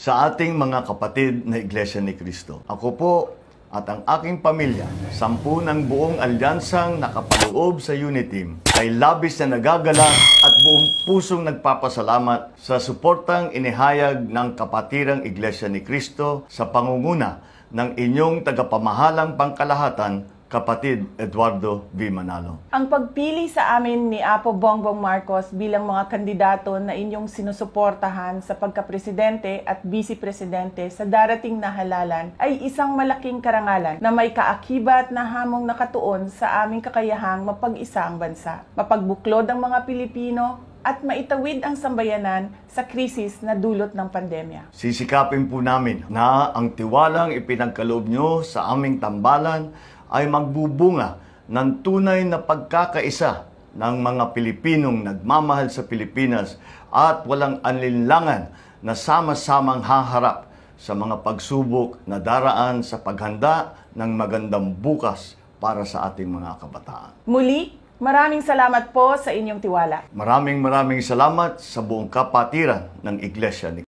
sa ating mga kapatid na Iglesia ni Kristo. Ako po at ang aking pamilya, sampu ng buong alyansang nakapaloob sa Uniteam, ay labis na nagagala at buong pusong nagpapasalamat sa suportang inihayag ng kapatirang Iglesia ni Kristo sa pangunguna ng inyong tagapamahalang pangkalahatan kapatid Eduardo V. Manalo. Ang pagpili sa amin ni Apo Bongbong Marcos bilang mga kandidato na inyong sinusuportahan sa pagkapresidente at vice-presidente sa darating na halalan ay isang malaking karangalan na may kaakibat na hamong nakatuon sa aming kakayahang mapag-isa ang bansa. Mapagbuklod ang mga Pilipino, at maitawid ang sambayanan sa krisis na dulot ng pandemya. Sisikapin po namin na ang tiwalang ipinagkaloob nyo sa aming tambalan ay magbubunga ng tunay na pagkakaisa ng mga Pilipinong nagmamahal sa Pilipinas at walang anlinlangan na sama-samang haharap sa mga pagsubok na daraan sa paghanda ng magandang bukas para sa ating mga kabataan. Muli, Maraming salamat po sa inyong tiwala. Maraming maraming salamat sa buong kapatiran ng Iglesia ni